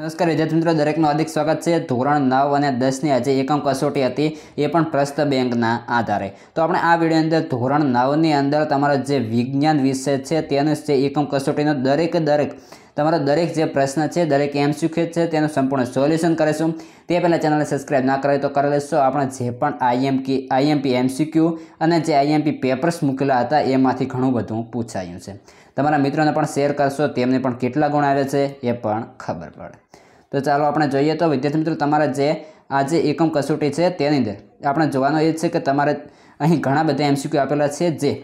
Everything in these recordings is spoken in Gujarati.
નમસ્કાર વિદ્યાર્થી મિત્રો દરેકનું હાર્દિક સ્વાગત છે ધોરણ નવ અને દસની આજે એકમ કસોટી હતી એ પણ પ્રસ્ત બેંકના આધારે તો આપણે આ વિડીયો અંદર ધોરણ નવની અંદર તમારો જે વિજ્ઞાન વિષય છે તેનું જે એકમ કસોટીનો દરેક દરેક તમારો દરેક જે પ્રશ્ન છે દરેક એમ એમસીક્યુ છે તેનું સંપૂર્ણ સોલ્યુશન કરીશું તે પહેલાં ચેનલને સબસ્ક્રાઇબ ના કરાય તો કરી લેશો આપણે જે પણ આઈએમકી આઈએમપી એમસીક્યુ અને જે આઈએમપી પેપર્સ મૂકેલા હતા એમાંથી ઘણું બધું પૂછાયું છે તમારા મિત્રોને પણ શેર કરશો તેમને પણ કેટલા ગુણ આવે છે એ પણ ખબર પડે તો ચાલો આપણે જોઈએ તો વિદ્યાર્થી મિત્રો તમારા જે આ જે એકમ કસોટી છે તેની અંદર આપણે જોવાનું એ છે કે તમારે અહીં ઘણા બધા એમસીક્યુ આપેલા છે જે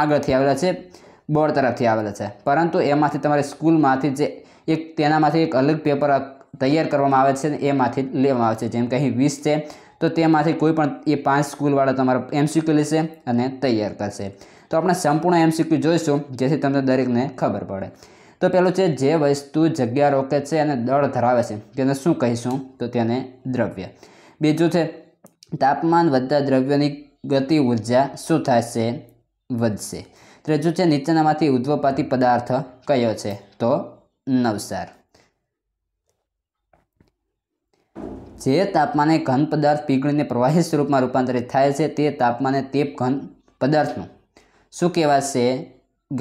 આગળથી આવેલા છે બોર્ડ તરફથી આવેલો છે પરંતુ એમાંથી તમારે સ્કૂલમાંથી જે એક તેનામાંથી એક અલગ પેપર તૈયાર કરવામાં આવે છે ને એમાંથી લેવામાં આવે છે જેમ કે અહીં વીસ છે તો તેમાંથી કોઈ પણ એ પાંચ સ્કૂલવાળા તમારો એમસીક્યુ લેશે અને તૈયાર કરશે તો આપણે સંપૂર્ણ એમસીક્યુ જોઈશું જેથી તમને દરેકને ખબર પડે તો પેલું છે જે વસ્તુ જગ્યા રોકે છે અને દળ ધરાવે છે તેને શું કહીશું તો તેને દ્રવ્ય બીજું છે તાપમાન વધતા દ્રવ્યની ગતિ ઉર્જા શું થશે વધશે ત્રીજું છે નીચેનામાંથી ઉદ્વપાતી પદાર્થ કયો છે તો નવસાર જે તાપમાને ઘન પદાર્થ પીગળીને પ્રવાહી સ્વરૂપમાં રૂપાંતરિત થાય છે તે તાપમાને તે ઘન પદાર્થનું શું કહેવાશે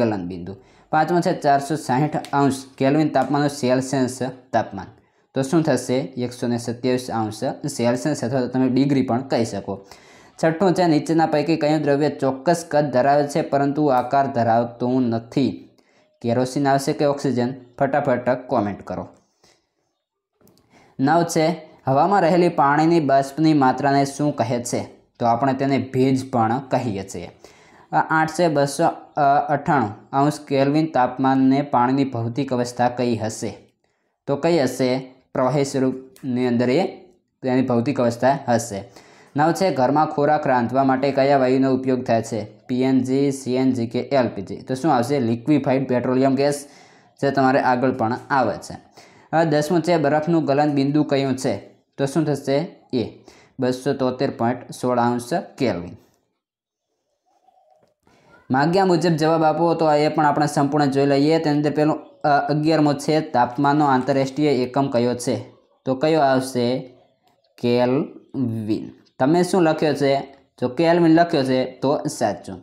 ગલનબિંદુ પાંચમું છે ચારસો સાહીઠ અંશ કેલ્વિન તાપમાનનું સેલ્સિયસ તાપમાન તો શું થશે એકસો ને સત્યાવીસ અંશ સેલ્સિયસ અથવા તો તમે ડિગ્રી પણ કહી શકો છઠ્ઠું છે નીચેના પૈકી કયું દ્રવ્ય ચોક્કસ કદ ધરાવે છે પરંતુ આકાર ધરાવતું નથી કેરોસીન આવશે કે ઓક્સિજન ફટાફટ કોમેન્ટ કરો નવ છે હવામાં રહેલી પાણીની બાષ્પની માત્રાને શું કહે છે તો આપણે તેને ભેજ પણ કહીએ છીએ આઠ છે બસો અઠ્ઠાણું અંશ કેલ્વિન તાપમાનને પાણીની ભૌતિક અવસ્થા કઈ હશે તો કઈ હશે પ્રવાહી સ્વરૂપની અંદર એ તેની ભૌતિક અવસ્થા હશે નવ છે ઘરમાં ખોરાક રાંધવા માટે કયા વાયુનો ઉપયોગ થાય છે પીએનજી સીએનજી કે એલપીજી તો શું આવશે લિક્વિફાઈડ પેટ્રોલિયમ ગેસ જે તમારે આગળ પણ આવે છે દસમું છે બરફનું ગલન બિંદુ કયું છે તો શું થશે એ બસો તોતેર પોઈન્ટ સોળ અંશ કેલ્વિન માગ્યા મુજબ જવાબ આપો તો એ પણ આપણે સંપૂર્ણ જોઈ લઈએ તેની અંદર પહેલું અગિયારમો છે તાપમાનનો આંતરરાષ્ટ્રીય એકમ કયો છે તો કયો આવશે કેલ્વિન તમે શું લખ્યો છે જો કેલ્વિન લખ્યો છે તો સાચું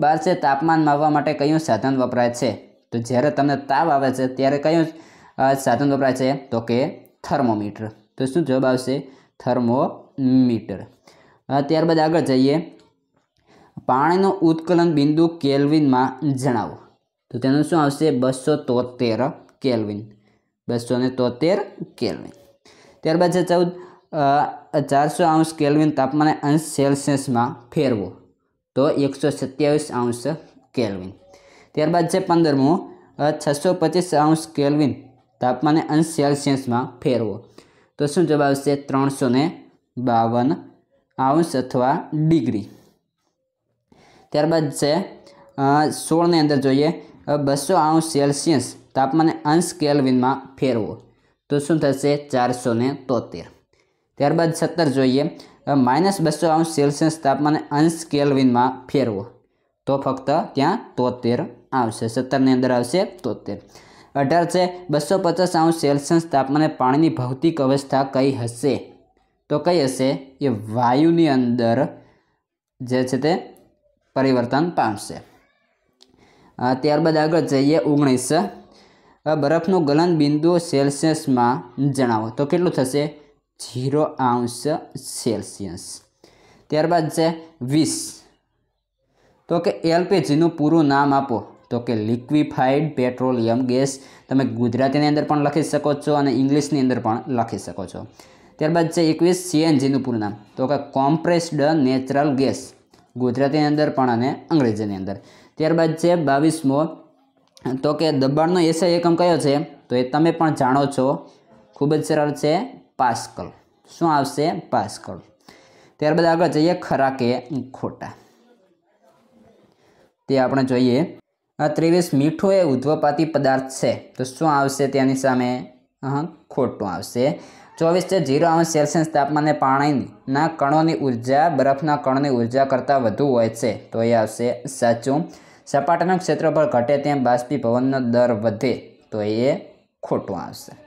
બાર છે તાપમાન માપવા માટે કયું સાધન વપરાય છે તો જ્યારે તમને તાવ આવે છે ત્યારે કયું સાધન વપરાય છે તો કે થર્મોમીટર તો શું જવાબ આવશે થર્મોમીટર ત્યારબાદ આગળ જઈએ પાણીનું ઉત્કલન બિંદુ કેલ્વિનમાં જણાવો તો તેનું શું આવશે બસો તોતેર કેલ્વિન બસો ને તોતેર કેલ્વિન ત્યારબાદ છે ચૌદ अ 400° केल्विन तापमान ने अंश सेल्सियस में फेरवो तो 127° केल्विन। ત્યાર બાદ છે 15મો 625° કેલ્વિન તાપમાને अंश સેલ્સિયસમાં ફેરવો તો શું જવાબ આવશે 352° અથવા ડિગ્રી. ત્યાર બાદ છે 16ನೇ અંદર જોઈએ 200° સેલ્સિયસ તાપમાને अंश કેલ્વિનમાં ફેરવો તો શું થશે 473 ત્યારબાદ સત્તર જોઈએ માઇનસ બસો અંશ સેલ્સિયસ તાપમાને અંશ કેલ્વિનમાં ફેરવો તો ફક્ત ત્યાં તોતેર આવશે સત્તરની અંદર આવશે તોતેર અઢાર છે બસો પચાસ અંશ સેલ્સિયસ તાપમાને પાણીની ભૌતિક અવસ્થા કઈ હશે તો કઈ હશે એ વાયુની અંદર જે છે તે પરિવર્તન પામશે ત્યારબાદ આગળ જઈએ ઓગણીસ બરફનું ગલન બિંદુઓ સેલ્સિયસમાં જણાવો તો કેટલું થશે જીરો અંશ સેલ્સિયસ ત્યારબાદ છે વીસ તો કે એલપીજીનું પૂરું નામ આપો તો કે લિક્વિફાઈડ પેટ્રોલિયમ ગેસ તમે ગુજરાતીની અંદર પણ લખી શકો છો અને ઇંગ્લિશની અંદર પણ લખી શકો છો ત્યારબાદ છે એકવીસ સીએનજીનું પૂરું નામ તો કે કોમ્પ્રેસ્ડ નેચરલ ગેસ ગુજરાતીની અંદર પણ અને અંગ્રેજીની અંદર ત્યારબાદ છે બાવીસમો તો કે દબાણનો એસઆઈ એકમ કયો છે તો એ તમે પણ જાણો છો ખૂબ જ સરળ છે પાસ્કલ શું આવશે પાસ્કલ ત્યારબાદ આગળ જઈએ ખરા કે ખોટા તે આપણે જોઈએ આ ત્રેવીસ મીઠો એ ઉદ્ધવપાતી પદાર્થ છે તો શું આવશે તેની સામે ખોટું આવશે ચોવીસ છે જીરો અંશ સેલ્સિયસ તાપમાને પાણીના કણોની ઉર્જા બરફના કણોની ઉર્જા કરતાં વધુ હોય છે તો એ આવશે સાચું સપાટાનું ક્ષેત્રફળ ઘટે તેમ બાષ્પીભવનનો દર વધે તો એ ખોટું આવશે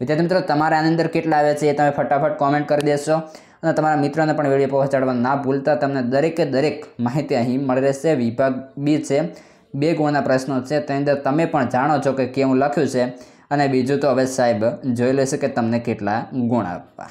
વિદ્યાર્થી મિત્રો તમારા આની અંદર કેટલા આવ્યા છે એ તમે ફટાફટ કોમેન્ટ કરી દેશો અને તમારા મિત્રોને પણ વિડીયો પહોંચાડવા ના ભૂલતા તમને દરેકે દરેક માહિતી અહીં મળી રહેશે વિભાગ બી છે બે ગુણના પ્રશ્નો છે તેની અંદર તમે પણ જાણો છો કે કેવું લખ્યું છે અને બીજું તો હવે સાહેબ જોઈ લેશે કે તમને કેટલા ગુણ આપવા